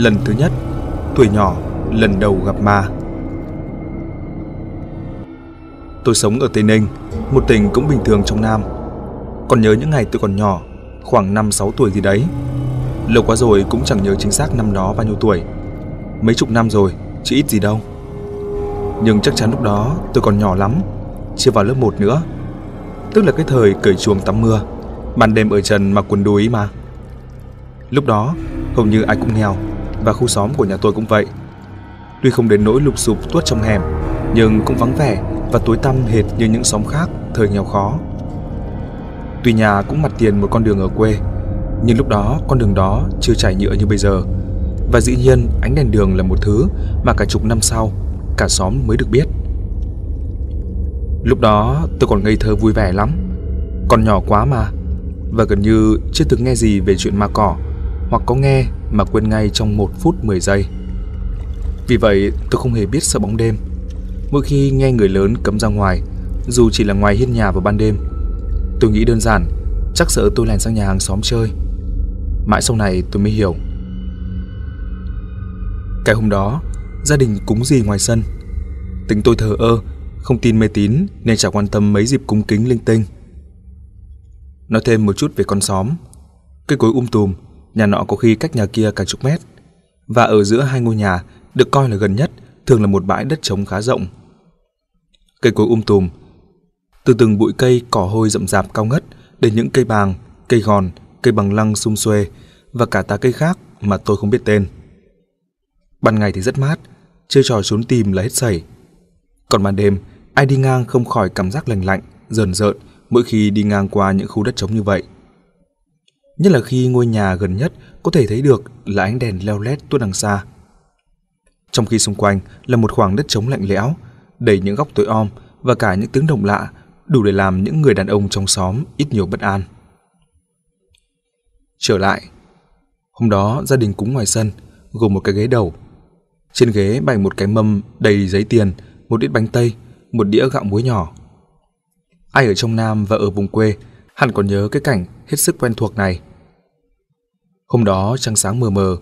lần thứ nhất, tuổi nhỏ lần đầu gặp ma. Tôi sống ở Tây Ninh, một tỉnh cũng bình thường trong Nam. Còn nhớ những ngày tôi còn nhỏ, khoảng năm sáu tuổi gì đấy. Lâu quá rồi cũng chẳng nhớ chính xác năm đó bao nhiêu tuổi. Mấy chục năm rồi, chứ ít gì đâu. Nhưng chắc chắn lúc đó tôi còn nhỏ lắm, chưa vào lớp 1 nữa. Tức là cái thời cởi chuồng tắm mưa, ban đêm ở trần mặc quần đùi mà. Lúc đó, hầu như ai cũng nghèo, và khu xóm của nhà tôi cũng vậy. Tuy không đến nỗi lục sụp tuốt trong hẻm, nhưng cũng vắng vẻ và tối tăm hệt như những xóm khác thời nghèo khó. Tuy nhà cũng mặt tiền một con đường ở quê, nhưng lúc đó con đường đó chưa trải nhựa như bây giờ. Và dĩ nhiên ánh đèn đường là một thứ mà cả chục năm sau cả xóm mới được biết. Lúc đó tôi còn ngây thơ vui vẻ lắm Còn nhỏ quá mà Và gần như chưa từng nghe gì về chuyện ma cỏ hoặc có nghe mà quên ngay trong 1 phút 10 giây. Vì vậy, tôi không hề biết sợ bóng đêm. Mỗi khi nghe người lớn cấm ra ngoài, dù chỉ là ngoài hiên nhà vào ban đêm, tôi nghĩ đơn giản, chắc sợ tôi lèn sang nhà hàng xóm chơi. Mãi sau này tôi mới hiểu. Cái hôm đó, gia đình cúng gì ngoài sân. Tính tôi thờ ơ, không tin mê tín nên chả quan tâm mấy dịp cúng kính linh tinh. Nói thêm một chút về con xóm. Cây cối um tùm, nhà nọ có khi cách nhà kia cả chục mét. Và ở giữa hai ngôi nhà, được coi là gần nhất, thường là một bãi đất trống khá rộng. Cây cối um tùm, từ từng bụi cây cỏ hôi rậm rạp cao ngất đến những cây bàng, cây gòn, cây bằng lăng sum xuê và cả tá cây khác mà tôi không biết tên. Ban ngày thì rất mát, chơi trò trốn tìm là hết sảy. Còn ban đêm, ai đi ngang không khỏi cảm giác lành lạnh, rờn rợn mỗi khi đi ngang qua những khu đất trống như vậy nhất là khi ngôi nhà gần nhất có thể thấy được là ánh đèn leo lét tuốt đằng xa. Trong khi xung quanh là một khoảng đất trống lạnh lẽo, đầy những góc tối om và cả những tiếng động lạ đủ để làm những người đàn ông trong xóm ít nhiều bất an. Trở lại, hôm đó gia đình cúng ngoài sân, gồm một cái ghế đầu. Trên ghế bày một cái mâm đầy giấy tiền, một ít bánh tây, một đĩa gạo muối nhỏ. Ai ở trong Nam và ở vùng quê hẳn còn nhớ cái cảnh hết sức quen thuộc này – Hôm đó trăng sáng mờ mờ,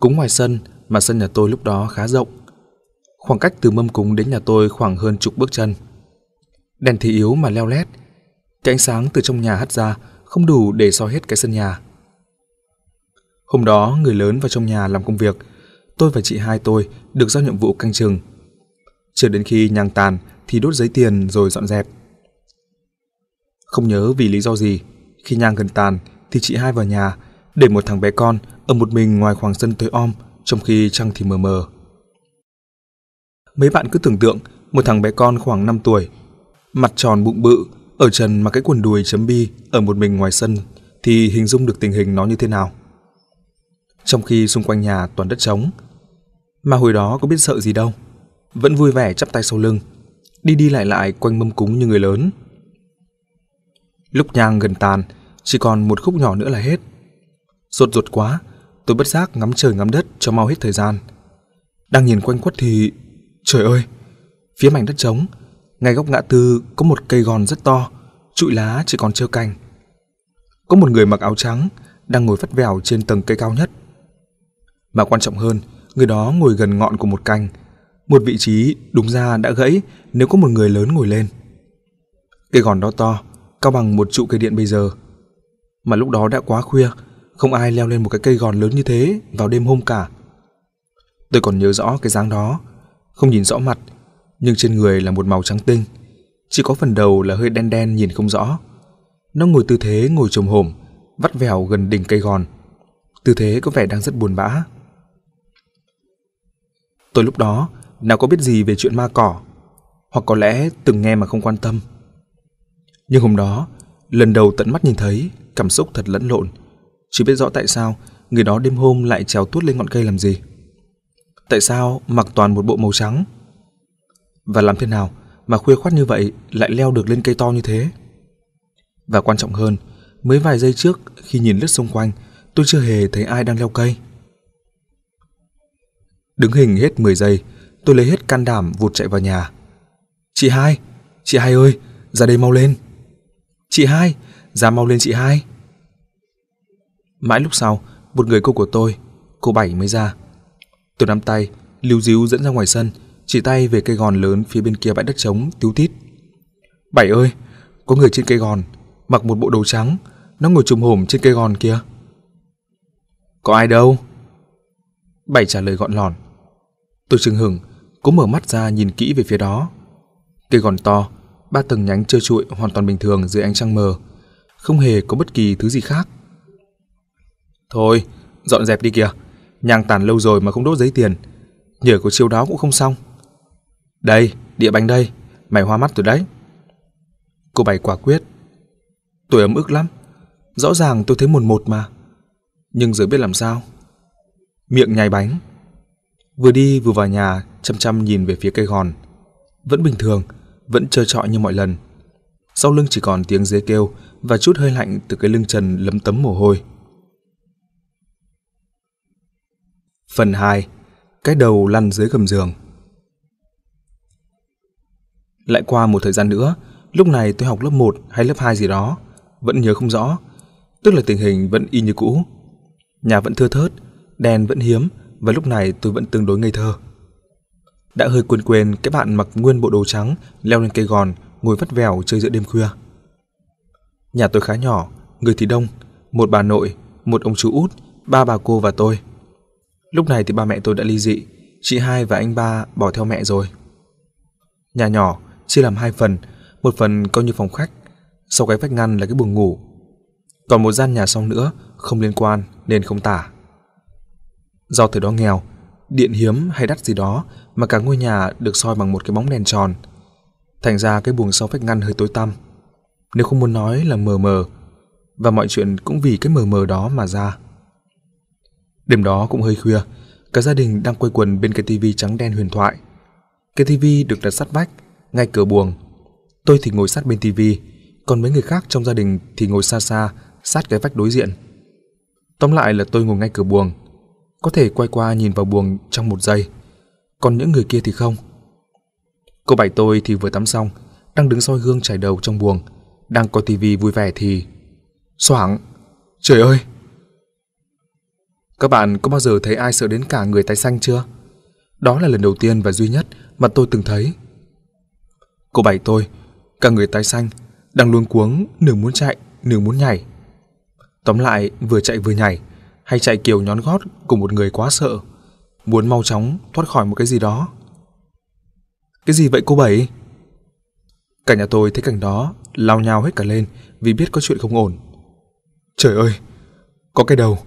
cúng ngoài sân mà sân nhà tôi lúc đó khá rộng. Khoảng cách từ mâm cúng đến nhà tôi khoảng hơn chục bước chân. Đèn thì yếu mà leo lét, cái ánh sáng từ trong nhà hắt ra không đủ để soi hết cái sân nhà. Hôm đó người lớn vào trong nhà làm công việc, tôi và chị hai tôi được giao nhiệm vụ canh chừng. Chờ đến khi nhang tàn thì đốt giấy tiền rồi dọn dẹp. Không nhớ vì lý do gì, khi nhang gần tàn thì chị hai vào nhà để một thằng bé con ở một mình ngoài khoảng sân tối om, trong khi trăng thì mờ mờ. Mấy bạn cứ tưởng tượng một thằng bé con khoảng 5 tuổi, mặt tròn bụng bự, ở trần mặc cái quần đùi chấm bi ở một mình ngoài sân thì hình dung được tình hình nó như thế nào. Trong khi xung quanh nhà toàn đất trống, mà hồi đó có biết sợ gì đâu, vẫn vui vẻ chắp tay sau lưng, đi đi lại lại quanh mâm cúng như người lớn. Lúc nhang gần tàn, chỉ còn một khúc nhỏ nữa là hết – Sốt ruột quá, tôi bất giác ngắm trời ngắm đất cho mau hết thời gian. Đang nhìn quanh quất thì... Trời ơi! Phía mảnh đất trống, ngay góc ngã tư có một cây gòn rất to, trụi lá chỉ còn trơ cành. Có một người mặc áo trắng đang ngồi vắt vẻo trên tầng cây cao nhất. Mà quan trọng hơn, người đó ngồi gần ngọn của một cành, một vị trí đúng ra đã gãy nếu có một người lớn ngồi lên. Cây gòn đó to, cao bằng một trụ cây điện bây giờ. Mà lúc đó đã quá khuya, không ai leo lên một cái cây gòn lớn như thế vào đêm hôm cả. Tôi còn nhớ rõ cái dáng đó, không nhìn rõ mặt, nhưng trên người là một màu trắng tinh, chỉ có phần đầu là hơi đen đen nhìn không rõ. Nó ngồi tư thế ngồi trồng hổm, vắt vẻo gần đỉnh cây gòn. Tư thế có vẻ đang rất buồn bã. Tôi lúc đó nào có biết gì về chuyện ma cỏ, hoặc có lẽ từng nghe mà không quan tâm. Nhưng hôm đó, lần đầu tận mắt nhìn thấy, cảm xúc thật lẫn lộn – chỉ biết rõ tại sao người đó đêm hôm lại trèo tuốt lên ngọn cây làm gì. Tại sao mặc toàn một bộ màu trắng? Và làm thế nào mà khuya khoát như vậy lại leo được lên cây to như thế? Và quan trọng hơn, mới vài giây trước khi nhìn lướt xung quanh, tôi chưa hề thấy ai đang leo cây. Đứng hình hết 10 giây, tôi lấy hết can đảm vụt chạy vào nhà. Chị hai, chị hai ơi, ra đây mau lên. Chị hai, ra mau lên chị hai. Mãi lúc sau, một người cô của tôi, cô Bảy mới ra. Tôi nắm tay, lưu díu dẫn ra ngoài sân, chỉ tay về cây gòn lớn phía bên kia bãi đất trống, tiếu tít. Bảy ơi, có người trên cây gòn, mặc một bộ đồ trắng, nó ngồi trùm hổm trên cây gòn kia. Có ai đâu? Bảy trả lời gọn lòn. Tôi chừng hừng, cố mở mắt ra nhìn kỹ về phía đó. Cây gòn to, ba tầng nhánh trơ trụi hoàn toàn bình thường dưới ánh trăng mờ, không hề có bất kỳ thứ gì khác. Thôi, dọn dẹp đi kìa. Nhang tàn lâu rồi mà không đốt giấy tiền. Nhờ có chiêu đó cũng không xong. Đây, địa bánh đây. Mày hoa mắt rồi đấy. Cô bày quả quyết. Tôi ấm ức lắm. Rõ ràng tôi thấy một một mà. Nhưng giờ biết làm sao. Miệng nhai bánh. Vừa đi vừa vào nhà, chăm chăm nhìn về phía cây gòn. Vẫn bình thường, vẫn trơ trọi như mọi lần. Sau lưng chỉ còn tiếng dế kêu và chút hơi lạnh từ cái lưng trần lấm tấm mồ hôi. Phần 2. Cái đầu lăn dưới gầm giường. Lại qua một thời gian nữa, lúc này tôi học lớp 1 hay lớp 2 gì đó, vẫn nhớ không rõ, tức là tình hình vẫn y như cũ. Nhà vẫn thưa thớt, đèn vẫn hiếm và lúc này tôi vẫn tương đối ngây thơ. Đã hơi quên quên cái bạn mặc nguyên bộ đồ trắng leo lên cây gòn ngồi vắt vẻo chơi giữa đêm khuya. Nhà tôi khá nhỏ, người thì đông, một bà nội, một ông chú út, ba bà cô và tôi – Lúc này thì ba mẹ tôi đã ly dị, chị hai và anh ba bỏ theo mẹ rồi. Nhà nhỏ chia làm hai phần, một phần coi như phòng khách, sau cái vách ngăn là cái buồng ngủ. Còn một gian nhà sau nữa không liên quan nên không tả. Do thời đó nghèo, điện hiếm hay đắt gì đó mà cả ngôi nhà được soi bằng một cái bóng đèn tròn. Thành ra cái buồng sau vách ngăn hơi tối tăm. Nếu không muốn nói là mờ mờ, và mọi chuyện cũng vì cái mờ mờ đó mà ra. Đêm đó cũng hơi khuya, cả gia đình đang quây quần bên cái tivi trắng đen huyền thoại. Cái tivi được đặt sát vách, ngay cửa buồng. Tôi thì ngồi sát bên tivi, còn mấy người khác trong gia đình thì ngồi xa xa, sát cái vách đối diện. Tóm lại là tôi ngồi ngay cửa buồng, có thể quay qua nhìn vào buồng trong một giây, còn những người kia thì không. Cô bảy tôi thì vừa tắm xong, đang đứng soi gương chải đầu trong buồng, đang coi tivi vui vẻ thì... Soảng! Trời ơi! Các bạn có bao giờ thấy ai sợ đến cả người tái xanh chưa? Đó là lần đầu tiên và duy nhất mà tôi từng thấy. Cô bảy tôi, cả người tái xanh, đang luống cuống, nửa muốn chạy, nửa muốn nhảy. Tóm lại, vừa chạy vừa nhảy, hay chạy kiểu nhón gót của một người quá sợ, muốn mau chóng thoát khỏi một cái gì đó. Cái gì vậy cô bảy? Cả nhà tôi thấy cảnh đó, lao nhào hết cả lên vì biết có chuyện không ổn. Trời ơi, có cái đầu,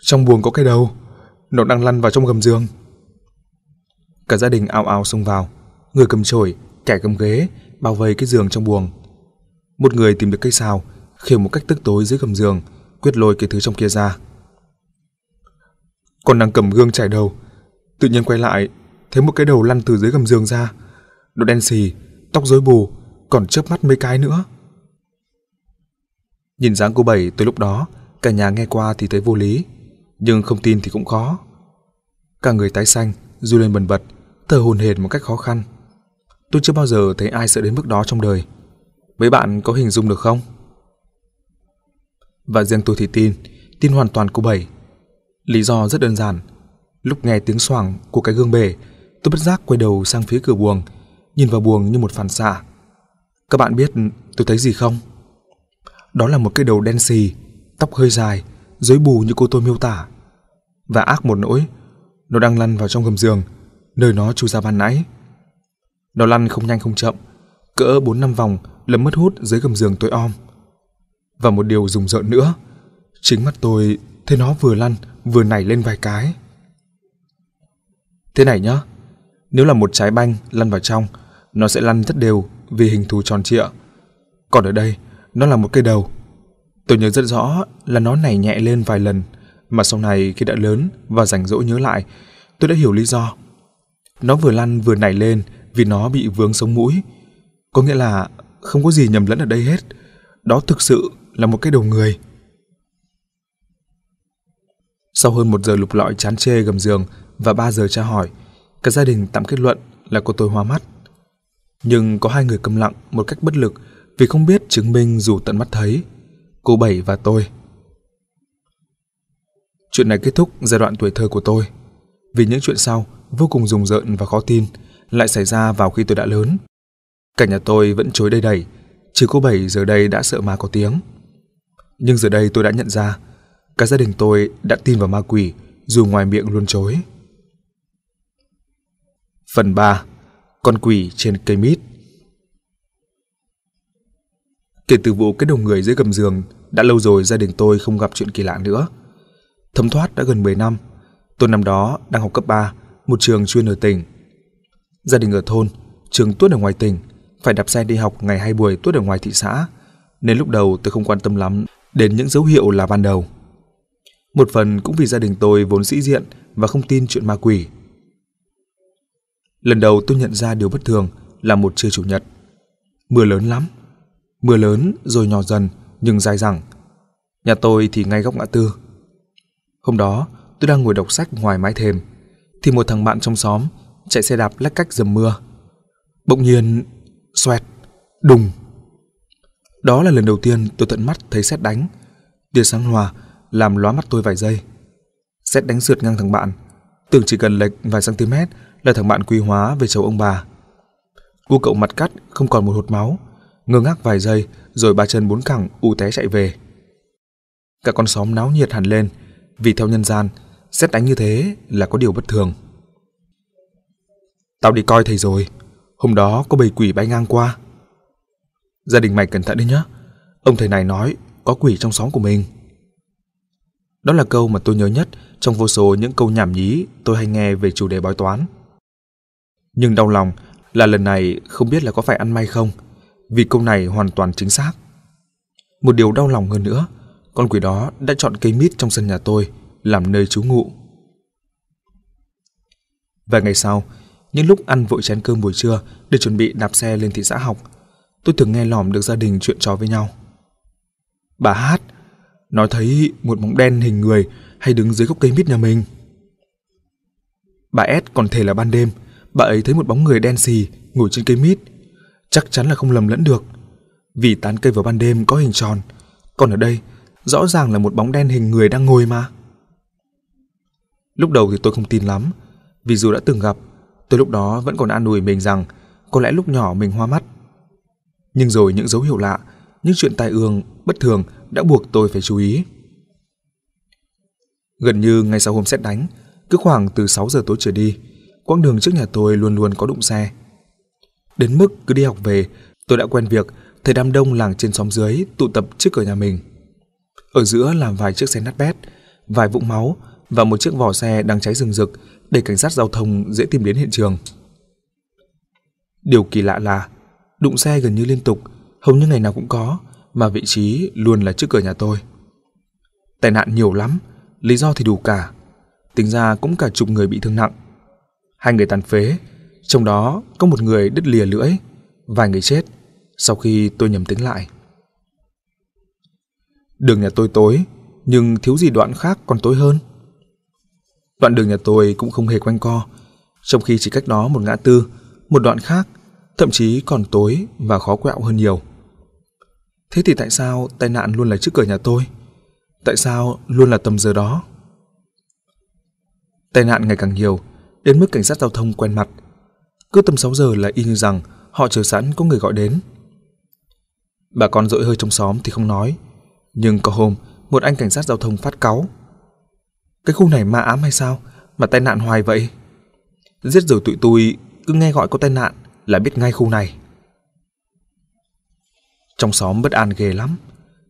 trong buồng có cái đầu, nó đang lăn vào trong gầm giường. Cả gia đình ao ao xông vào, người cầm chổi, kẻ cầm ghế, bao vây cái giường trong buồng. Một người tìm được cây xào, khiêu một cách tức tối dưới gầm giường, quyết lôi cái thứ trong kia ra. còn đang cầm gương chải đầu, tự nhiên quay lại, thấy một cái đầu lăn từ dưới gầm giường ra. Nó đen xì, tóc rối bù, còn chớp mắt mấy cái nữa. Nhìn dáng cô Bảy tới lúc đó, cả nhà nghe qua thì thấy vô lý nhưng không tin thì cũng khó. Cả người tái xanh, du lên bần bật, thở hồn hển một cách khó khăn. Tôi chưa bao giờ thấy ai sợ đến mức đó trong đời. Mấy bạn có hình dung được không? Và riêng tôi thì tin, tin hoàn toàn cô Bảy. Lý do rất đơn giản. Lúc nghe tiếng xoàng của cái gương bể, tôi bất giác quay đầu sang phía cửa buồng, nhìn vào buồng như một phản xạ. Các bạn biết tôi thấy gì không? Đó là một cái đầu đen xì, tóc hơi dài, dưới bù như cô tôi miêu tả. Và ác một nỗi, nó đang lăn vào trong gầm giường, nơi nó chui ra ban nãy. Nó lăn không nhanh không chậm, cỡ 4 năm vòng lấm mất hút dưới gầm giường tối om. Và một điều rùng rợn nữa, chính mắt tôi thấy nó vừa lăn vừa nảy lên vài cái. Thế này nhá, nếu là một trái banh lăn vào trong, nó sẽ lăn rất đều vì hình thù tròn trịa. Còn ở đây, nó là một cây đầu, Tôi nhớ rất rõ là nó nảy nhẹ lên vài lần, mà sau này khi đã lớn và rảnh rỗi nhớ lại, tôi đã hiểu lý do. Nó vừa lăn vừa nảy lên vì nó bị vướng sống mũi. Có nghĩa là không có gì nhầm lẫn ở đây hết. Đó thực sự là một cái đầu người. Sau hơn một giờ lục lọi chán chê gầm giường và ba giờ tra hỏi, cả gia đình tạm kết luận là cô tôi hoa mắt. Nhưng có hai người câm lặng một cách bất lực vì không biết chứng minh dù tận mắt thấy cô Bảy và tôi. Chuyện này kết thúc giai đoạn tuổi thơ của tôi, vì những chuyện sau vô cùng rùng rợn và khó tin lại xảy ra vào khi tôi đã lớn. Cả nhà tôi vẫn chối đầy đẩy chỉ cô Bảy giờ đây đã sợ ma có tiếng. Nhưng giờ đây tôi đã nhận ra, cả gia đình tôi đã tin vào ma quỷ dù ngoài miệng luôn chối. Phần 3. Con quỷ trên cây mít Kể từ vụ cái đầu người dưới gầm giường, đã lâu rồi gia đình tôi không gặp chuyện kỳ lạ nữa. Thấm thoát đã gần 10 năm. Tôi năm đó đang học cấp 3, một trường chuyên ở tỉnh. Gia đình ở thôn, trường tuốt ở ngoài tỉnh, phải đạp xe đi học ngày hai buổi tuốt ở ngoài thị xã, nên lúc đầu tôi không quan tâm lắm đến những dấu hiệu là ban đầu. Một phần cũng vì gia đình tôi vốn sĩ diện và không tin chuyện ma quỷ. Lần đầu tôi nhận ra điều bất thường là một trưa chủ nhật. Mưa lớn lắm, Mưa lớn rồi nhỏ dần nhưng dài dẳng. Nhà tôi thì ngay góc ngã tư. Hôm đó, tôi đang ngồi đọc sách ngoài mái thềm thì một thằng bạn trong xóm chạy xe đạp lách cách dầm mưa. Bỗng nhiên, xoẹt, đùng. Đó là lần đầu tiên tôi tận mắt thấy xét đánh. Tia sáng hòa làm lóa mắt tôi vài giây. xét đánh sượt ngang thằng bạn, tưởng chỉ cần lệch vài cm là thằng bạn quy hóa về chầu ông bà. Cô cậu mặt cắt không còn một hột máu, ngơ ngác vài giây rồi ba chân bốn cẳng u té chạy về. Cả con xóm náo nhiệt hẳn lên, vì theo nhân gian, xét đánh như thế là có điều bất thường. Tao đi coi thầy rồi, hôm đó có bầy quỷ bay ngang qua. Gia đình mày cẩn thận đi nhé, ông thầy này nói có quỷ trong xóm của mình. Đó là câu mà tôi nhớ nhất trong vô số những câu nhảm nhí tôi hay nghe về chủ đề bói toán. Nhưng đau lòng là lần này không biết là có phải ăn may không – vì câu này hoàn toàn chính xác. Một điều đau lòng hơn nữa, con quỷ đó đã chọn cây mít trong sân nhà tôi làm nơi trú ngụ. Vài ngày sau, những lúc ăn vội chén cơm buổi trưa để chuẩn bị đạp xe lên thị xã học, tôi thường nghe lỏm được gia đình chuyện trò với nhau. Bà Hát, nói thấy một bóng đen hình người hay đứng dưới gốc cây mít nhà mình. Bà S còn thể là ban đêm, bà ấy thấy một bóng người đen xì ngồi trên cây mít chắc chắn là không lầm lẫn được. Vì tán cây vào ban đêm có hình tròn, còn ở đây rõ ràng là một bóng đen hình người đang ngồi mà. Lúc đầu thì tôi không tin lắm, vì dù đã từng gặp, tôi lúc đó vẫn còn an ủi mình rằng có lẽ lúc nhỏ mình hoa mắt. Nhưng rồi những dấu hiệu lạ, những chuyện tai ương, bất thường đã buộc tôi phải chú ý. Gần như ngay sau hôm xét đánh, cứ khoảng từ 6 giờ tối trở đi, quãng đường trước nhà tôi luôn luôn có đụng xe. Đến mức cứ đi học về, tôi đã quen việc thấy đám đông làng trên xóm dưới tụ tập trước cửa nhà mình. Ở giữa là vài chiếc xe nát bét, vài vũng máu và một chiếc vỏ xe đang cháy rừng rực để cảnh sát giao thông dễ tìm đến hiện trường. Điều kỳ lạ là đụng xe gần như liên tục, hầu như ngày nào cũng có, mà vị trí luôn là trước cửa nhà tôi. Tai nạn nhiều lắm, lý do thì đủ cả. Tính ra cũng cả chục người bị thương nặng. Hai người tàn phế, trong đó có một người đứt lìa lưỡi, vài người chết sau khi tôi nhầm tính lại. Đường nhà tôi tối, nhưng thiếu gì đoạn khác còn tối hơn. Đoạn đường nhà tôi cũng không hề quanh co, trong khi chỉ cách đó một ngã tư, một đoạn khác, thậm chí còn tối và khó quẹo hơn nhiều. Thế thì tại sao tai nạn luôn là trước cửa nhà tôi? Tại sao luôn là tầm giờ đó? Tai nạn ngày càng nhiều, đến mức cảnh sát giao thông quen mặt – cứ tầm 6 giờ là y như rằng họ chờ sẵn có người gọi đến. Bà con dội hơi trong xóm thì không nói, nhưng có hôm một anh cảnh sát giao thông phát cáu. Cái khu này ma ám hay sao mà tai nạn hoài vậy? Giết rồi tụi tôi cứ nghe gọi có tai nạn là biết ngay khu này. Trong xóm bất an ghê lắm,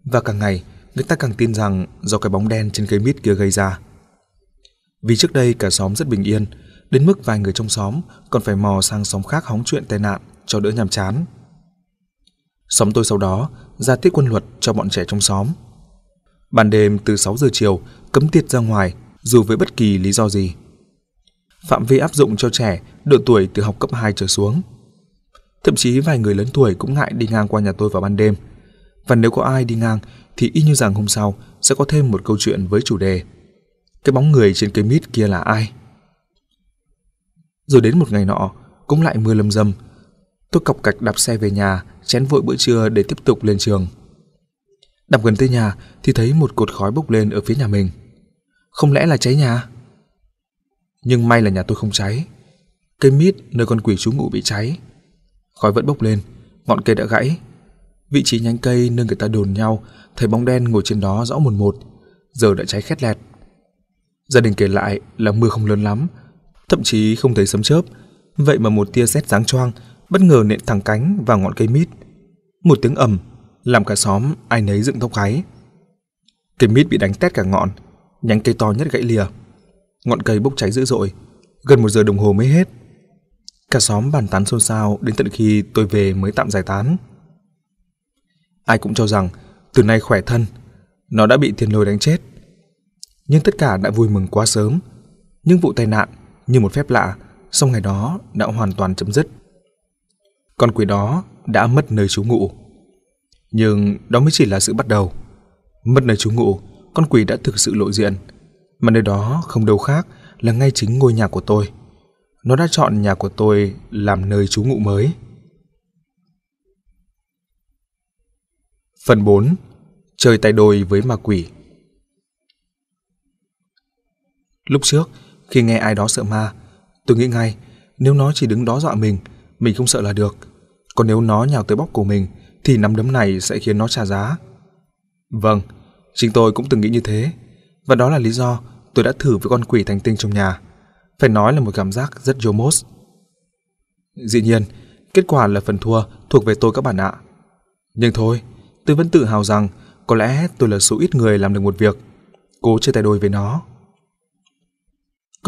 và càng ngày người ta càng tin rằng do cái bóng đen trên cây mít kia gây ra. Vì trước đây cả xóm rất bình yên, đến mức vài người trong xóm còn phải mò sang xóm khác hóng chuyện tai nạn cho đỡ nhàm chán. Xóm tôi sau đó ra tiết quân luật cho bọn trẻ trong xóm. Ban đêm từ 6 giờ chiều cấm tiệt ra ngoài dù với bất kỳ lý do gì. Phạm vi áp dụng cho trẻ độ tuổi từ học cấp 2 trở xuống. Thậm chí vài người lớn tuổi cũng ngại đi ngang qua nhà tôi vào ban đêm. Và nếu có ai đi ngang thì y như rằng hôm sau sẽ có thêm một câu chuyện với chủ đề Cái bóng người trên cây mít kia là ai? Rồi đến một ngày nọ, cũng lại mưa lầm dầm, Tôi cọc cạch đạp xe về nhà, chén vội bữa trưa để tiếp tục lên trường. Đạp gần tới nhà thì thấy một cột khói bốc lên ở phía nhà mình. Không lẽ là cháy nhà? Nhưng may là nhà tôi không cháy. Cây mít nơi con quỷ chú ngụ bị cháy. Khói vẫn bốc lên, ngọn cây đã gãy. Vị trí nhánh cây nơi người ta đồn nhau, thấy bóng đen ngồi trên đó rõ mồn một, giờ đã cháy khét lẹt. Gia đình kể lại là mưa không lớn lắm, thậm chí không thấy sấm chớp. Vậy mà một tia sét giáng choang bất ngờ nện thẳng cánh vào ngọn cây mít. Một tiếng ầm làm cả xóm ai nấy dựng tóc gáy. Cây mít bị đánh tét cả ngọn, nhánh cây to nhất gãy lìa. Ngọn cây bốc cháy dữ dội, gần một giờ đồng hồ mới hết. Cả xóm bàn tán xôn xao đến tận khi tôi về mới tạm giải tán. Ai cũng cho rằng từ nay khỏe thân, nó đã bị thiên lôi đánh chết. Nhưng tất cả đã vui mừng quá sớm. những vụ tai nạn như một phép lạ, sau ngày đó đã hoàn toàn chấm dứt. Con quỷ đó đã mất nơi trú ngụ. Nhưng đó mới chỉ là sự bắt đầu. Mất nơi trú ngụ, con quỷ đã thực sự lộ diện, mà nơi đó không đâu khác là ngay chính ngôi nhà của tôi. Nó đã chọn nhà của tôi làm nơi trú ngụ mới. Phần 4. Chơi tay đôi với ma quỷ. Lúc trước, khi nghe ai đó sợ ma, tôi nghĩ ngay, nếu nó chỉ đứng đó dọa mình, mình không sợ là được. Còn nếu nó nhào tới bóc cổ mình, thì nắm đấm này sẽ khiến nó trả giá. Vâng, chính tôi cũng từng nghĩ như thế. Và đó là lý do tôi đã thử với con quỷ thành tinh trong nhà. Phải nói là một cảm giác rất Jomos. Dĩ nhiên, kết quả là phần thua thuộc về tôi các bạn ạ. Nhưng thôi, tôi vẫn tự hào rằng có lẽ tôi là số ít người làm được một việc. Cố chia tay đôi với nó.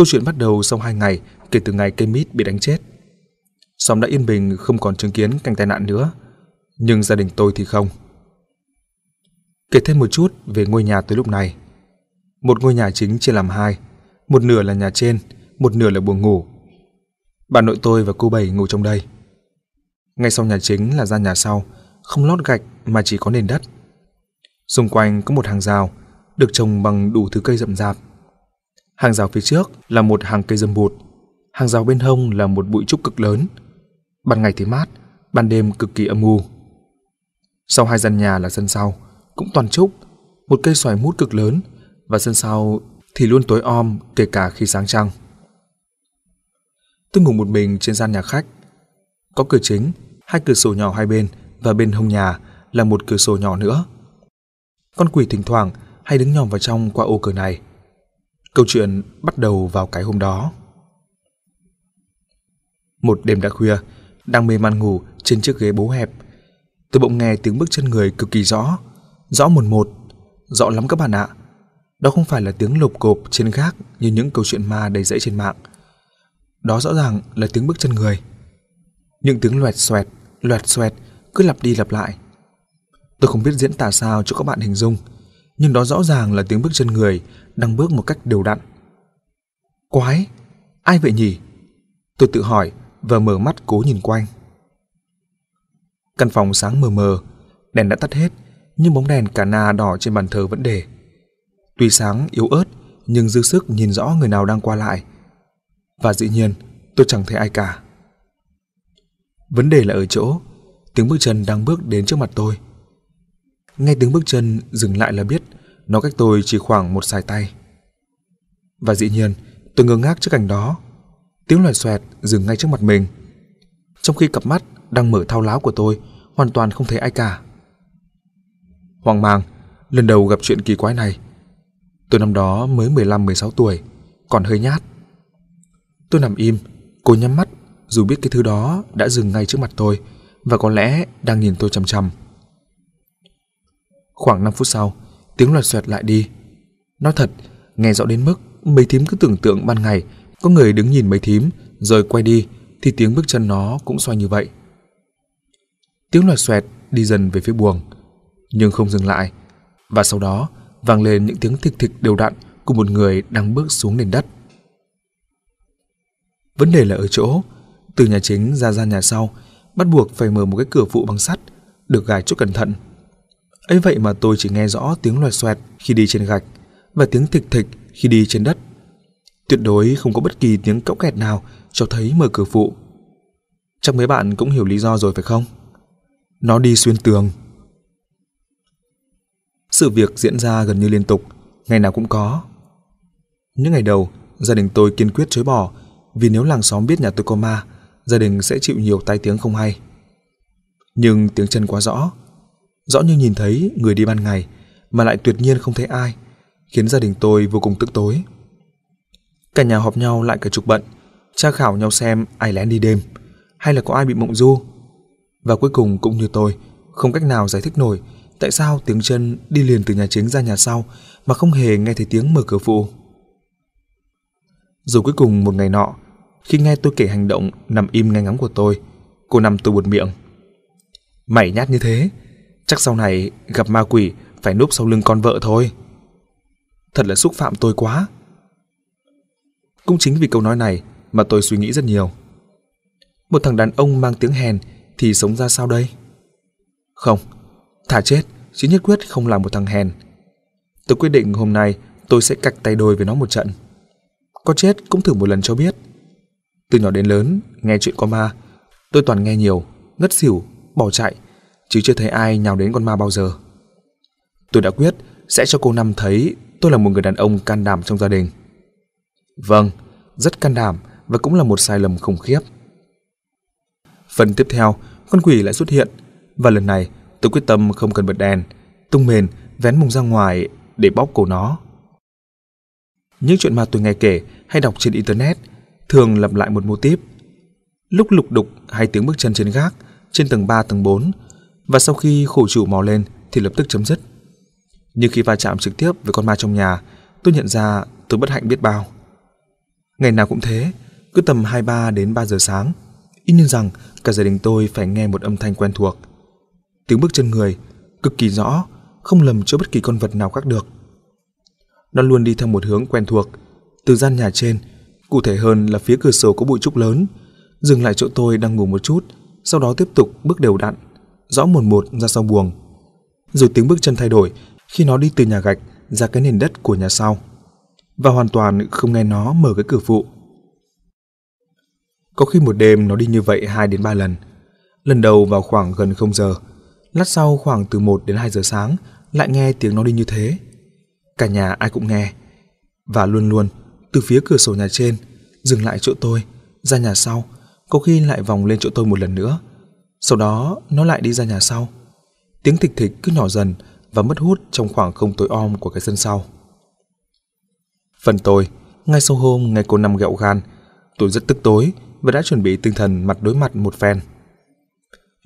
Câu chuyện bắt đầu sau 2 ngày kể từ ngày cây mít bị đánh chết. Xóm đã yên bình không còn chứng kiến cảnh tai nạn nữa, nhưng gia đình tôi thì không. Kể thêm một chút về ngôi nhà tới lúc này. Một ngôi nhà chính chia làm hai, một nửa là nhà trên, một nửa là buồng ngủ. Bà nội tôi và cô Bảy ngủ trong đây. Ngay sau nhà chính là ra nhà sau, không lót gạch mà chỉ có nền đất. Xung quanh có một hàng rào, được trồng bằng đủ thứ cây rậm rạp Hàng rào phía trước là một hàng cây dâm bụt. Hàng rào bên hông là một bụi trúc cực lớn. Ban ngày thì mát, ban đêm cực kỳ âm u. Sau hai gian nhà là sân sau, cũng toàn trúc, một cây xoài mút cực lớn và sân sau thì luôn tối om kể cả khi sáng trăng. Tôi ngủ một mình trên gian nhà khách. Có cửa chính, hai cửa sổ nhỏ hai bên và bên hông nhà là một cửa sổ nhỏ nữa. Con quỷ thỉnh thoảng hay đứng nhòm vào trong qua ô cửa này – Câu chuyện bắt đầu vào cái hôm đó. Một đêm đã khuya, đang mê man ngủ trên chiếc ghế bố hẹp, tôi bỗng nghe tiếng bước chân người cực kỳ rõ, rõ một một, rõ lắm các bạn ạ. Đó không phải là tiếng lộp cộp trên gác như những câu chuyện ma đầy rẫy trên mạng. Đó rõ ràng là tiếng bước chân người. Những tiếng loẹt xoẹt, loẹt xoẹt cứ lặp đi lặp lại. Tôi không biết diễn tả sao cho các bạn hình dung – nhưng đó rõ ràng là tiếng bước chân người đang bước một cách đều đặn. Quái, ai vậy nhỉ? Tôi tự hỏi và mở mắt cố nhìn quanh. Căn phòng sáng mờ mờ, đèn đã tắt hết, nhưng bóng đèn cả na đỏ trên bàn thờ vẫn để. Tuy sáng yếu ớt, nhưng dư sức nhìn rõ người nào đang qua lại. Và dĩ nhiên, tôi chẳng thấy ai cả. Vấn đề là ở chỗ, tiếng bước chân đang bước đến trước mặt tôi nghe tiếng bước chân dừng lại là biết nó cách tôi chỉ khoảng một sải tay. Và dĩ nhiên, tôi ngơ ngác trước cảnh đó. Tiếng loẹt xoẹt dừng ngay trước mặt mình. Trong khi cặp mắt đang mở thao láo của tôi hoàn toàn không thấy ai cả. Hoang mang, lần đầu gặp chuyện kỳ quái này. Tôi năm đó mới 15-16 tuổi, còn hơi nhát. Tôi nằm im, cố nhắm mắt dù biết cái thứ đó đã dừng ngay trước mặt tôi và có lẽ đang nhìn tôi chằm chằm. Khoảng 5 phút sau, tiếng loạt xoẹt lại đi. Nói thật, nghe rõ đến mức mấy thím cứ tưởng tượng ban ngày có người đứng nhìn mấy thím rồi quay đi thì tiếng bước chân nó cũng xoay như vậy. Tiếng loạt xoẹt đi dần về phía buồng, nhưng không dừng lại. Và sau đó vang lên những tiếng thịch thịch đều đặn của một người đang bước xuống nền đất. Vấn đề là ở chỗ, từ nhà chính ra ra nhà sau, bắt buộc phải mở một cái cửa phụ bằng sắt, được gài chốt cẩn thận ấy vậy mà tôi chỉ nghe rõ tiếng loẹt xoẹt khi đi trên gạch và tiếng thịch thịch khi đi trên đất. Tuyệt đối không có bất kỳ tiếng cõng kẹt nào cho thấy mở cửa phụ. Chắc mấy bạn cũng hiểu lý do rồi phải không? Nó đi xuyên tường. Sự việc diễn ra gần như liên tục, ngày nào cũng có. Những ngày đầu, gia đình tôi kiên quyết chối bỏ vì nếu làng xóm biết nhà tôi có ma, gia đình sẽ chịu nhiều tai tiếng không hay. Nhưng tiếng chân quá rõ, rõ như nhìn thấy người đi ban ngày mà lại tuyệt nhiên không thấy ai, khiến gia đình tôi vô cùng tức tối. Cả nhà họp nhau lại cả chục bận, tra khảo nhau xem ai lén đi đêm, hay là có ai bị mộng du. Và cuối cùng cũng như tôi, không cách nào giải thích nổi tại sao tiếng chân đi liền từ nhà chính ra nhà sau mà không hề nghe thấy tiếng mở cửa phụ. Rồi cuối cùng một ngày nọ, khi nghe tôi kể hành động nằm im ngay ngắm của tôi, cô nằm tôi buột miệng. Mày nhát như thế, Chắc sau này gặp ma quỷ phải núp sau lưng con vợ thôi. Thật là xúc phạm tôi quá. Cũng chính vì câu nói này mà tôi suy nghĩ rất nhiều. Một thằng đàn ông mang tiếng hèn thì sống ra sao đây? Không, thả chết, chứ nhất quyết không làm một thằng hèn. Tôi quyết định hôm nay tôi sẽ cạch tay đôi với nó một trận. Có chết cũng thử một lần cho biết. Từ nhỏ đến lớn, nghe chuyện có ma, tôi toàn nghe nhiều, ngất xỉu, bỏ chạy, chứ chưa thấy ai nhào đến con ma bao giờ. Tôi đã quyết sẽ cho cô Năm thấy tôi là một người đàn ông can đảm trong gia đình. Vâng, rất can đảm và cũng là một sai lầm khủng khiếp. Phần tiếp theo, con quỷ lại xuất hiện và lần này tôi quyết tâm không cần bật đèn, tung mền vén mùng ra ngoài để bóc cổ nó. Những chuyện ma tôi nghe kể hay đọc trên internet thường lặp lại một mô típ. Lúc lục đục hay tiếng bước chân trên gác, trên tầng 3 tầng 4 và sau khi khổ chủ mò lên thì lập tức chấm dứt. Nhưng khi va chạm trực tiếp với con ma trong nhà, tôi nhận ra tôi bất hạnh biết bao. Ngày nào cũng thế, cứ tầm 23 đến 3 giờ sáng, y như rằng cả gia đình tôi phải nghe một âm thanh quen thuộc. Tiếng bước chân người, cực kỳ rõ, không lầm cho bất kỳ con vật nào khác được. Nó luôn đi theo một hướng quen thuộc, từ gian nhà trên, cụ thể hơn là phía cửa sổ có bụi trúc lớn, dừng lại chỗ tôi đang ngủ một chút, sau đó tiếp tục bước đều đặn rõ mồn một ra sau buồng. Rồi tiếng bước chân thay đổi khi nó đi từ nhà gạch ra cái nền đất của nhà sau và hoàn toàn không nghe nó mở cái cửa phụ. Có khi một đêm nó đi như vậy 2 đến 3 lần. Lần đầu vào khoảng gần 0 giờ, lát sau khoảng từ 1 đến 2 giờ sáng lại nghe tiếng nó đi như thế. Cả nhà ai cũng nghe. Và luôn luôn, từ phía cửa sổ nhà trên, dừng lại chỗ tôi, ra nhà sau, có khi lại vòng lên chỗ tôi một lần nữa – sau đó nó lại đi ra nhà sau. Tiếng thịch thịch cứ nhỏ dần và mất hút trong khoảng không tối om của cái sân sau. Phần tôi, ngay sau hôm ngày cô nằm gẹo gan, tôi rất tức tối và đã chuẩn bị tinh thần mặt đối mặt một phen.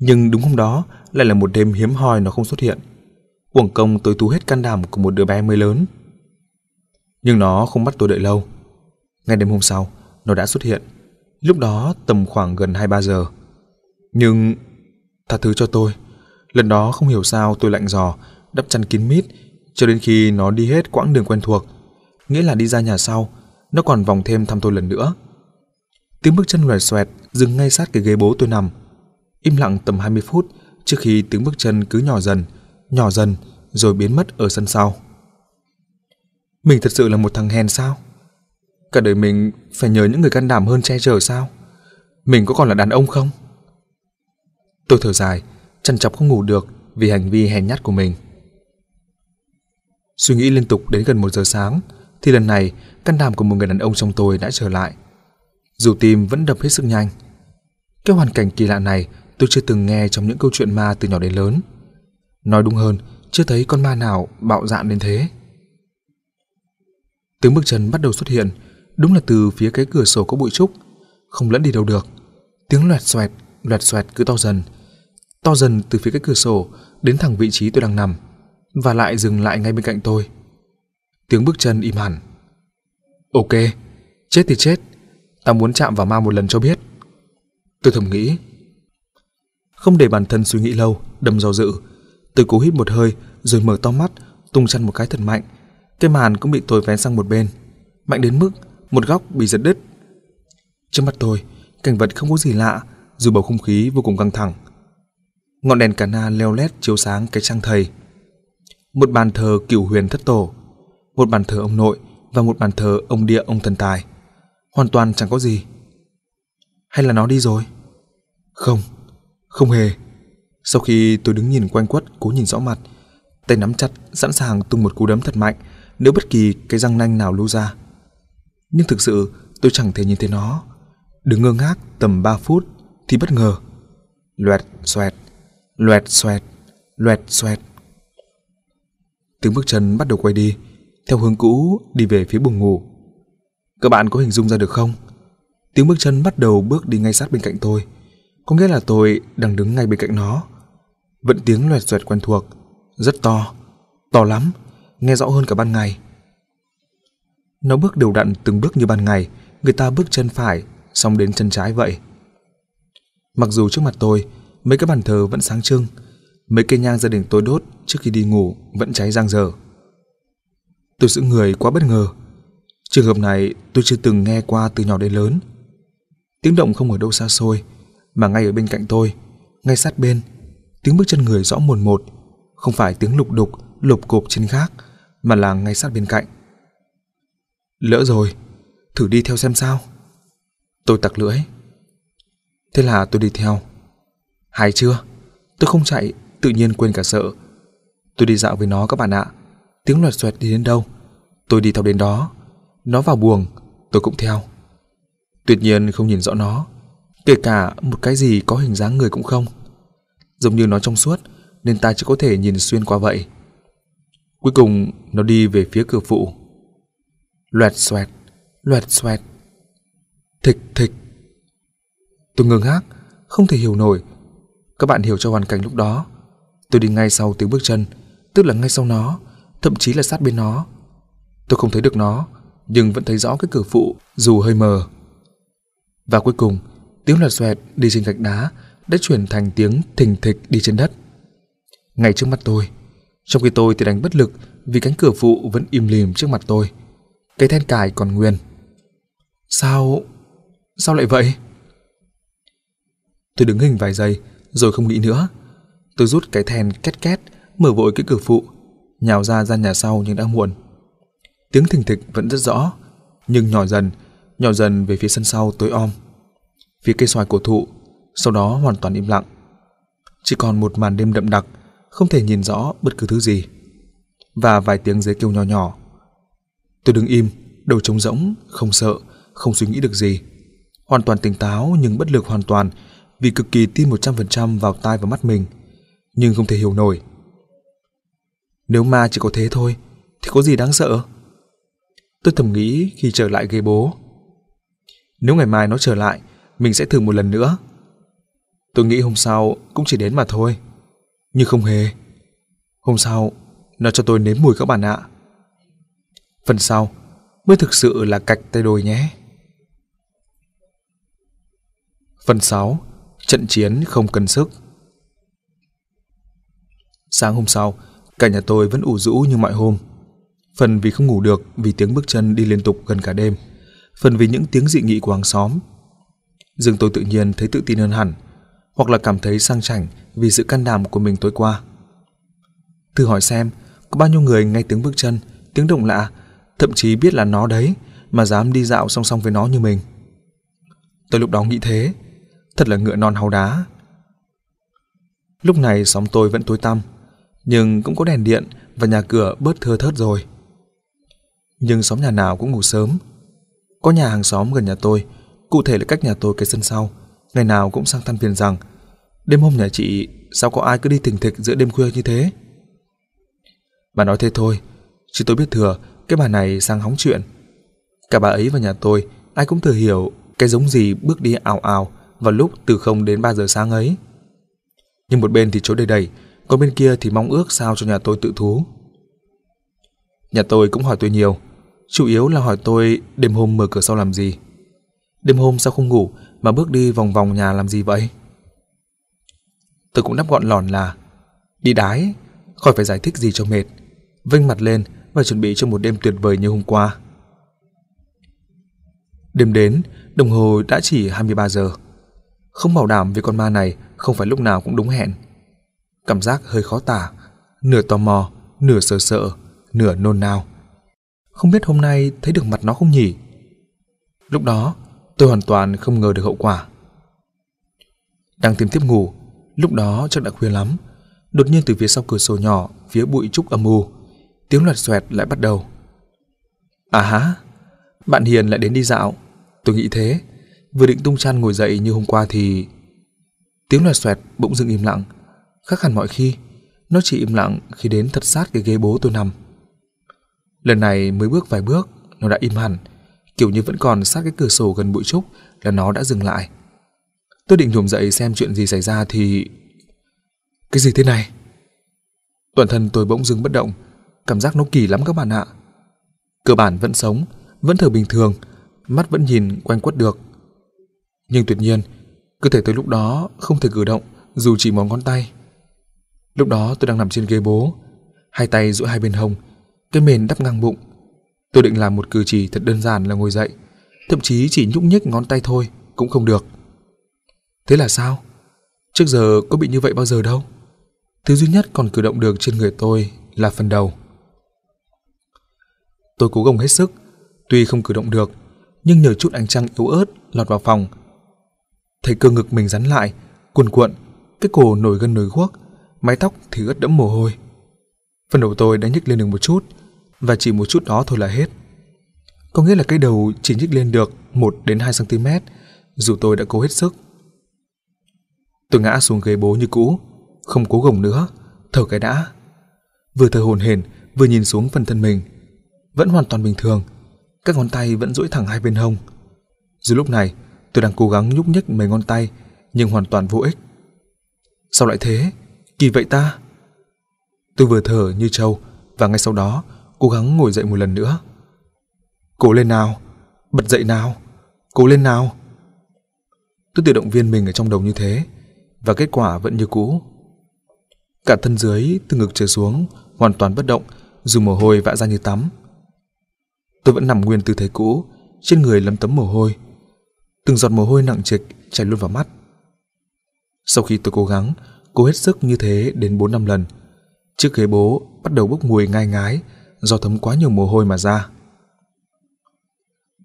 Nhưng đúng hôm đó lại là một đêm hiếm hoi nó không xuất hiện. Uổng công tôi thu hết can đảm của một đứa bé mới lớn. Nhưng nó không bắt tôi đợi lâu. Ngay đêm hôm sau, nó đã xuất hiện. Lúc đó tầm khoảng gần hai ba giờ. Nhưng... Tha thứ cho tôi. Lần đó không hiểu sao tôi lạnh giò, đắp chăn kín mít, cho đến khi nó đi hết quãng đường quen thuộc. Nghĩa là đi ra nhà sau, nó còn vòng thêm thăm tôi lần nữa. Tiếng bước chân loẹt xoẹt dừng ngay sát cái ghế bố tôi nằm. Im lặng tầm 20 phút trước khi tiếng bước chân cứ nhỏ dần, nhỏ dần rồi biến mất ở sân sau. Mình thật sự là một thằng hèn sao? Cả đời mình phải nhờ những người can đảm hơn che chở sao? Mình có còn là đàn ông không? Tôi thở dài, chằn chọc không ngủ được vì hành vi hèn nhát của mình. Suy nghĩ liên tục đến gần một giờ sáng, thì lần này căn đảm của một người đàn ông trong tôi đã trở lại. Dù tim vẫn đập hết sức nhanh. Cái hoàn cảnh kỳ lạ này tôi chưa từng nghe trong những câu chuyện ma từ nhỏ đến lớn. Nói đúng hơn, chưa thấy con ma nào bạo dạn đến thế. Tiếng bước chân bắt đầu xuất hiện, đúng là từ phía cái cửa sổ có bụi trúc, không lẫn đi đâu được. Tiếng loẹt xoẹt, loẹt xoẹt cứ to dần, to dần từ phía cách cửa sổ đến thẳng vị trí tôi đang nằm và lại dừng lại ngay bên cạnh tôi. Tiếng bước chân im hẳn. Ok, chết thì chết, ta muốn chạm vào ma một lần cho biết. Tôi thầm nghĩ. Không để bản thân suy nghĩ lâu, đầm do dự, tôi cố hít một hơi rồi mở to mắt, tung chăn một cái thật mạnh. Cái màn cũng bị tôi vén sang một bên, mạnh đến mức một góc bị giật đứt. Trước mặt tôi, cảnh vật không có gì lạ, dù bầu không khí vô cùng căng thẳng Ngọn đèn cà na leo lét chiếu sáng cái trang thầy. Một bàn thờ cửu huyền thất tổ, một bàn thờ ông nội và một bàn thờ ông địa ông thần tài. Hoàn toàn chẳng có gì. Hay là nó đi rồi? Không, không hề. Sau khi tôi đứng nhìn quanh quất cố nhìn rõ mặt, tay nắm chặt sẵn sàng tung một cú đấm thật mạnh nếu bất kỳ cái răng nanh nào lưu ra. Nhưng thực sự tôi chẳng thể nhìn thấy nó. Đứng ngơ ngác tầm 3 phút thì bất ngờ. Loẹt xoẹt Loẹt xoẹt, loẹt xoẹt. Tiếng bước chân bắt đầu quay đi, theo hướng cũ đi về phía buồng ngủ. Các bạn có hình dung ra được không? Tiếng bước chân bắt đầu bước đi ngay sát bên cạnh tôi. Có nghĩa là tôi đang đứng ngay bên cạnh nó. Vẫn tiếng loẹt xoẹt quen thuộc, rất to, to lắm, nghe rõ hơn cả ban ngày. Nó bước đều đặn từng bước như ban ngày, người ta bước chân phải, xong đến chân trái vậy. Mặc dù trước mặt tôi, mấy cái bàn thờ vẫn sáng trưng, mấy cây nhang gia đình tôi đốt trước khi đi ngủ vẫn cháy giang dở. Tôi giữ người quá bất ngờ. Trường hợp này tôi chưa từng nghe qua từ nhỏ đến lớn. Tiếng động không ở đâu xa xôi, mà ngay ở bên cạnh tôi, ngay sát bên, tiếng bước chân người rõ mồn một, không phải tiếng lục đục, lục cộp trên khác, mà là ngay sát bên cạnh. Lỡ rồi, thử đi theo xem sao. Tôi tặc lưỡi. Thế là tôi đi theo. Hay chưa? Tôi không chạy, tự nhiên quên cả sợ. Tôi đi dạo với nó các bạn ạ. Tiếng loạt xoẹt đi đến đâu, tôi đi theo đến đó. Nó vào buồng, tôi cũng theo. Tuyệt nhiên không nhìn rõ nó, kể cả một cái gì có hình dáng người cũng không. Giống như nó trong suốt, nên ta chỉ có thể nhìn xuyên qua vậy. Cuối cùng, nó đi về phía cửa phụ. Loạt xoẹt, loạt xoẹt. Thịch thịch. Tôi ngừng hát, không thể hiểu nổi các bạn hiểu cho hoàn cảnh lúc đó. Tôi đi ngay sau tiếng bước chân, tức là ngay sau nó, thậm chí là sát bên nó. Tôi không thấy được nó, nhưng vẫn thấy rõ cái cửa phụ dù hơi mờ. Và cuối cùng, tiếng loạt xoẹt đi trên gạch đá đã chuyển thành tiếng thình thịch đi trên đất. Ngay trước mắt tôi, trong khi tôi thì đánh bất lực vì cánh cửa phụ vẫn im lìm trước mặt tôi. Cái then cài còn nguyên. Sao... sao lại vậy? Tôi đứng hình vài giây, rồi không nghĩ nữa. Tôi rút cái thèn két két, mở vội cái cửa phụ, nhào ra ra nhà sau nhưng đã muộn. Tiếng thình thịch vẫn rất rõ, nhưng nhỏ dần, nhỏ dần về phía sân sau tối om. Phía cây xoài cổ thụ, sau đó hoàn toàn im lặng. Chỉ còn một màn đêm đậm đặc, không thể nhìn rõ bất cứ thứ gì. Và vài tiếng dế kêu nhỏ nhỏ. Tôi đứng im, đầu trống rỗng, không sợ, không suy nghĩ được gì. Hoàn toàn tỉnh táo nhưng bất lực hoàn toàn vì cực kỳ tin 100% vào tai và mắt mình, nhưng không thể hiểu nổi. Nếu ma chỉ có thế thôi, thì có gì đáng sợ? Tôi thầm nghĩ khi trở lại ghế bố. Nếu ngày mai nó trở lại, mình sẽ thử một lần nữa. Tôi nghĩ hôm sau cũng chỉ đến mà thôi. Nhưng không hề. Hôm sau, nó cho tôi nếm mùi các bạn ạ. Phần sau mới thực sự là cạch tay đôi nhé. Phần 6 trận chiến không cân sức. Sáng hôm sau, cả nhà tôi vẫn ủ rũ như mọi hôm. Phần vì không ngủ được vì tiếng bước chân đi liên tục gần cả đêm, phần vì những tiếng dị nghị của hàng xóm. dừng tôi tự nhiên thấy tự tin hơn hẳn, hoặc là cảm thấy sang chảnh vì sự can đảm của mình tối qua. Thử hỏi xem, có bao nhiêu người nghe tiếng bước chân, tiếng động lạ, thậm chí biết là nó đấy mà dám đi dạo song song với nó như mình. Tôi lúc đó nghĩ thế, thật là ngựa non háo đá. Lúc này xóm tôi vẫn tối tăm, nhưng cũng có đèn điện và nhà cửa bớt thưa thớt rồi. Nhưng xóm nhà nào cũng ngủ sớm. Có nhà hàng xóm gần nhà tôi, cụ thể là cách nhà tôi cái sân sau, ngày nào cũng sang than phiền rằng đêm hôm nhà chị sao có ai cứ đi thỉnh thịch giữa đêm khuya như thế. Bà nói thế thôi, chứ tôi biết thừa cái bà này sang hóng chuyện. Cả bà ấy và nhà tôi, ai cũng thừa hiểu cái giống gì bước đi ảo ảo vào lúc từ 0 đến 3 giờ sáng ấy. Nhưng một bên thì chỗ đầy đầy, còn bên kia thì mong ước sao cho nhà tôi tự thú. Nhà tôi cũng hỏi tôi nhiều, chủ yếu là hỏi tôi đêm hôm mở cửa sau làm gì. Đêm hôm sao không ngủ mà bước đi vòng vòng nhà làm gì vậy? Tôi cũng đáp gọn lỏn là đi đái, khỏi phải giải thích gì cho mệt. Vênh mặt lên và chuẩn bị cho một đêm tuyệt vời như hôm qua. Đêm đến, đồng hồ đã chỉ 23 giờ không bảo đảm vì con ma này không phải lúc nào cũng đúng hẹn. Cảm giác hơi khó tả, nửa tò mò, nửa sợ sợ, nửa nôn nao. Không biết hôm nay thấy được mặt nó không nhỉ? Lúc đó, tôi hoàn toàn không ngờ được hậu quả. Đang tìm tiếp ngủ, lúc đó chắc đã khuya lắm. Đột nhiên từ phía sau cửa sổ nhỏ, phía bụi trúc âm u, tiếng loạt xoẹt lại bắt đầu. À há, bạn Hiền lại đến đi dạo. Tôi nghĩ thế, Vừa định tung chăn ngồi dậy như hôm qua thì... Tiếng loẹt xoẹt bỗng dưng im lặng. Khác hẳn mọi khi, nó chỉ im lặng khi đến thật sát cái ghế bố tôi nằm. Lần này mới bước vài bước, nó đã im hẳn. Kiểu như vẫn còn sát cái cửa sổ gần bụi trúc là nó đã dừng lại. Tôi định nhổm dậy xem chuyện gì xảy ra thì... Cái gì thế này? Toàn thân tôi bỗng dưng bất động, cảm giác nó kỳ lắm các bạn ạ. Cơ bản vẫn sống, vẫn thở bình thường, mắt vẫn nhìn quanh quất được. Nhưng tuyệt nhiên, cơ thể tôi lúc đó không thể cử động dù chỉ một ngón tay. Lúc đó tôi đang nằm trên ghế bố, hai tay duỗi hai bên hông, cái mền đắp ngang bụng. Tôi định làm một cử chỉ thật đơn giản là ngồi dậy, thậm chí chỉ nhúc nhích ngón tay thôi cũng không được. Thế là sao? Trước giờ có bị như vậy bao giờ đâu. Thứ duy nhất còn cử động được trên người tôi là phần đầu. Tôi cố gồng hết sức, tuy không cử động được, nhưng nhờ chút ánh trăng yếu ớt lọt vào phòng thấy cơ ngực mình rắn lại, cuồn cuộn, cái cổ nổi gân nổi guốc, mái tóc thì ướt đẫm mồ hôi. Phần đầu tôi đã nhích lên được một chút, và chỉ một chút đó thôi là hết. Có nghĩa là cái đầu chỉ nhích lên được 1 đến 2 cm, dù tôi đã cố hết sức. Tôi ngã xuống ghế bố như cũ, không cố gồng nữa, thở cái đã. Vừa thở hồn hển, vừa nhìn xuống phần thân mình. Vẫn hoàn toàn bình thường, các ngón tay vẫn duỗi thẳng hai bên hông. Dù lúc này, Tôi đang cố gắng nhúc nhích mấy ngón tay, nhưng hoàn toàn vô ích. Sao lại thế? Kỳ vậy ta? Tôi vừa thở như trâu và ngay sau đó cố gắng ngồi dậy một lần nữa. Cố lên nào, bật dậy nào, cố lên nào. Tôi tự động viên mình ở trong đầu như thế và kết quả vẫn như cũ. Cả thân dưới từ ngực trở xuống hoàn toàn bất động dù mồ hôi vã ra như tắm. Tôi vẫn nằm nguyên tư thế cũ, trên người lấm tấm mồ hôi, từng giọt mồ hôi nặng trịch chảy luôn vào mắt. Sau khi tôi cố gắng, cố hết sức như thế đến 4 năm lần, chiếc ghế bố bắt đầu bốc mùi ngai ngái do thấm quá nhiều mồ hôi mà ra.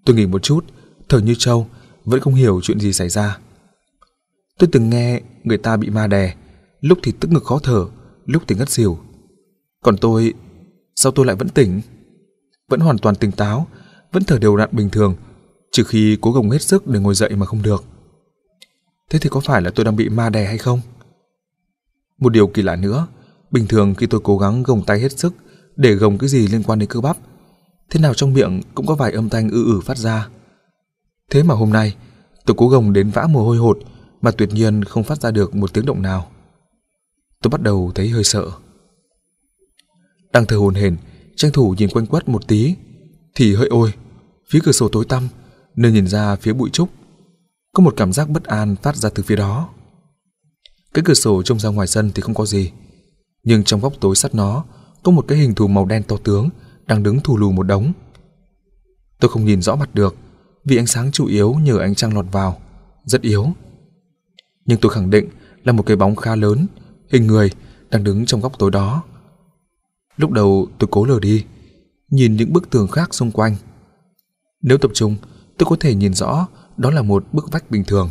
Tôi nghỉ một chút, thở như trâu, vẫn không hiểu chuyện gì xảy ra. Tôi từng nghe người ta bị ma đè, lúc thì tức ngực khó thở, lúc thì ngất xỉu. Còn tôi, sao tôi lại vẫn tỉnh? Vẫn hoàn toàn tỉnh táo, vẫn thở đều đặn bình thường, trừ khi cố gồng hết sức để ngồi dậy mà không được. Thế thì có phải là tôi đang bị ma đè hay không? Một điều kỳ lạ nữa, bình thường khi tôi cố gắng gồng tay hết sức để gồng cái gì liên quan đến cơ bắp, thế nào trong miệng cũng có vài âm thanh ư ử phát ra. Thế mà hôm nay, tôi cố gồng đến vã mồ hôi hột mà tuyệt nhiên không phát ra được một tiếng động nào. Tôi bắt đầu thấy hơi sợ. Đang thở hồn hển, tranh thủ nhìn quanh quất một tí, thì hỡi ôi, phía cửa sổ tối tăm nơi nhìn ra phía bụi trúc. Có một cảm giác bất an phát ra từ phía đó. Cái cửa sổ trông ra ngoài sân thì không có gì. Nhưng trong góc tối sắt nó, có một cái hình thù màu đen to tướng đang đứng thù lù một đống. Tôi không nhìn rõ mặt được, vì ánh sáng chủ yếu nhờ ánh trăng lọt vào, rất yếu. Nhưng tôi khẳng định là một cái bóng khá lớn, hình người đang đứng trong góc tối đó. Lúc đầu tôi cố lờ đi, nhìn những bức tường khác xung quanh. Nếu tập trung, tôi có thể nhìn rõ đó là một bức vách bình thường.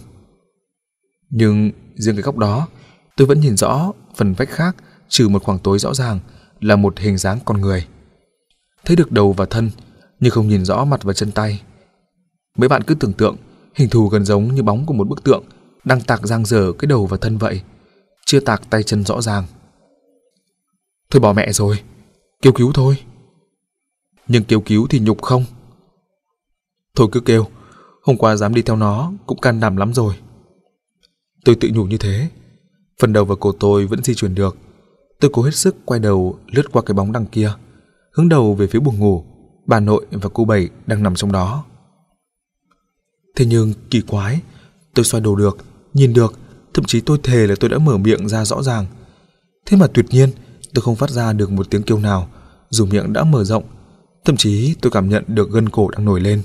Nhưng riêng cái góc đó, tôi vẫn nhìn rõ phần vách khác trừ một khoảng tối rõ ràng là một hình dáng con người. Thấy được đầu và thân, nhưng không nhìn rõ mặt và chân tay. Mấy bạn cứ tưởng tượng, hình thù gần giống như bóng của một bức tượng đang tạc giang dở cái đầu và thân vậy, chưa tạc tay chân rõ ràng. Thôi bỏ mẹ rồi, kêu cứu thôi. Nhưng kêu cứu thì nhục không? Thôi cứ kêu, hôm qua dám đi theo nó cũng can đảm lắm rồi. Tôi tự nhủ như thế. Phần đầu và cổ tôi vẫn di chuyển được. Tôi cố hết sức quay đầu lướt qua cái bóng đằng kia, hướng đầu về phía buồng ngủ, bà nội và cô bảy đang nằm trong đó. Thế nhưng kỳ quái, tôi xoay đầu được, nhìn được, thậm chí tôi thề là tôi đã mở miệng ra rõ ràng. Thế mà tuyệt nhiên, tôi không phát ra được một tiếng kêu nào, dù miệng đã mở rộng, thậm chí tôi cảm nhận được gân cổ đang nổi lên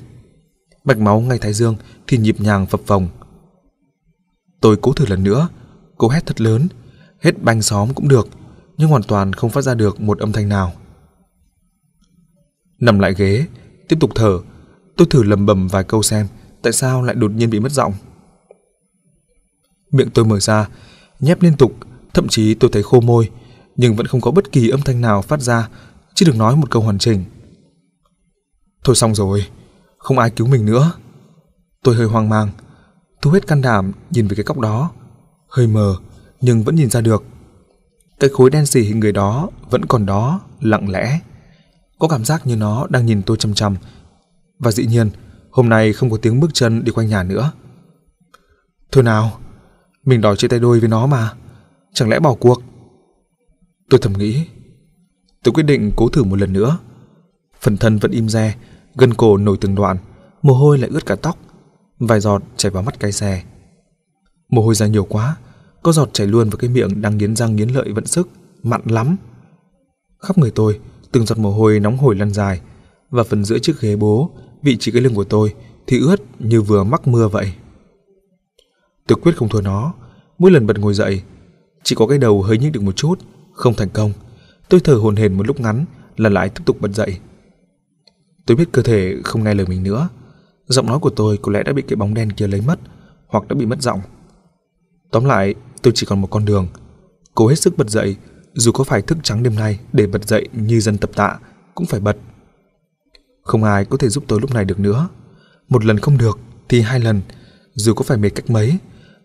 mạch máu ngay thái dương thì nhịp nhàng phập phồng. Tôi cố thử lần nữa, cố hét thật lớn, hết banh xóm cũng được, nhưng hoàn toàn không phát ra được một âm thanh nào. Nằm lại ghế, tiếp tục thở, tôi thử lầm bầm vài câu xem tại sao lại đột nhiên bị mất giọng. Miệng tôi mở ra, nhép liên tục, thậm chí tôi thấy khô môi, nhưng vẫn không có bất kỳ âm thanh nào phát ra, chứ được nói một câu hoàn chỉnh. Thôi xong rồi, không ai cứu mình nữa. Tôi hơi hoang mang, thu hết can đảm nhìn về cái góc đó, hơi mờ nhưng vẫn nhìn ra được. Cái khối đen xì hình người đó vẫn còn đó, lặng lẽ. Có cảm giác như nó đang nhìn tôi chăm chăm. Và dĩ nhiên, hôm nay không có tiếng bước chân đi quanh nhà nữa. Thôi nào, mình đòi chia tay đôi với nó mà, chẳng lẽ bỏ cuộc? Tôi thầm nghĩ. Tôi quyết định cố thử một lần nữa. Phần thân vẫn im re, gân cổ nổi từng đoạn, mồ hôi lại ướt cả tóc, vài giọt chảy vào mắt cái xe. Mồ hôi ra nhiều quá, có giọt chảy luôn vào cái miệng đang nghiến răng nghiến lợi vận sức, mặn lắm. Khắp người tôi, từng giọt mồ hôi nóng hổi lăn dài, và phần giữa chiếc ghế bố, vị trí cái lưng của tôi thì ướt như vừa mắc mưa vậy. Tôi quyết không thua nó, mỗi lần bật ngồi dậy, chỉ có cái đầu hơi nhích được một chút, không thành công. Tôi thở hồn hển một lúc ngắn, lần lại tiếp tục bật dậy. Tôi biết cơ thể không nghe lời mình nữa. Giọng nói của tôi có lẽ đã bị cái bóng đen kia lấy mất hoặc đã bị mất giọng. Tóm lại, tôi chỉ còn một con đường. Cố hết sức bật dậy, dù có phải thức trắng đêm nay để bật dậy như dân tập tạ, cũng phải bật. Không ai có thể giúp tôi lúc này được nữa. Một lần không được thì hai lần, dù có phải mệt cách mấy,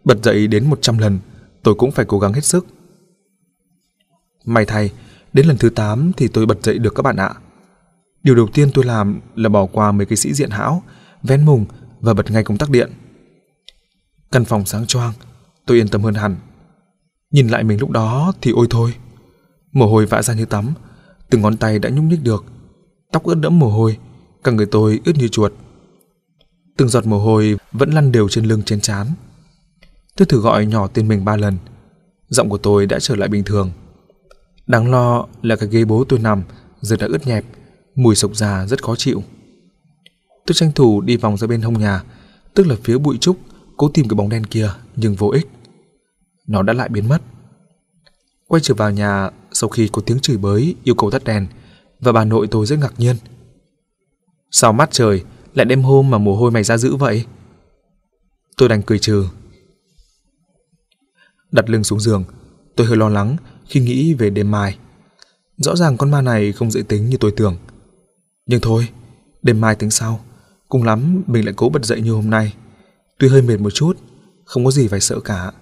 bật dậy đến một trăm lần, tôi cũng phải cố gắng hết sức. May thay, đến lần thứ 8 thì tôi bật dậy được các bạn ạ. Điều đầu tiên tôi làm là bỏ qua mấy cái sĩ diện hão, vén mùng và bật ngay công tắc điện. Căn phòng sáng choang, tôi yên tâm hơn hẳn. Nhìn lại mình lúc đó thì ôi thôi. Mồ hôi vã ra như tắm, từng ngón tay đã nhúc nhích được, tóc ướt đẫm mồ hôi, cả người tôi ướt như chuột. Từng giọt mồ hôi vẫn lăn đều trên lưng trên trán. Tôi thử gọi nhỏ tên mình ba lần, giọng của tôi đã trở lại bình thường. Đáng lo là cái ghế bố tôi nằm giờ đã ướt nhẹp, mùi sộc già rất khó chịu. Tôi tranh thủ đi vòng ra bên hông nhà, tức là phía bụi trúc, cố tìm cái bóng đen kia nhưng vô ích. Nó đã lại biến mất. Quay trở vào nhà sau khi có tiếng chửi bới yêu cầu tắt đèn và bà nội tôi rất ngạc nhiên. Sao mắt trời lại đêm hôm mà mồ hôi mày ra dữ vậy? Tôi đành cười trừ. Đặt lưng xuống giường, tôi hơi lo lắng khi nghĩ về đêm mai. Rõ ràng con ma này không dễ tính như tôi tưởng. Nhưng thôi, đêm mai tính sau, cùng lắm mình lại cố bật dậy như hôm nay. Tuy hơi mệt một chút, không có gì phải sợ cả.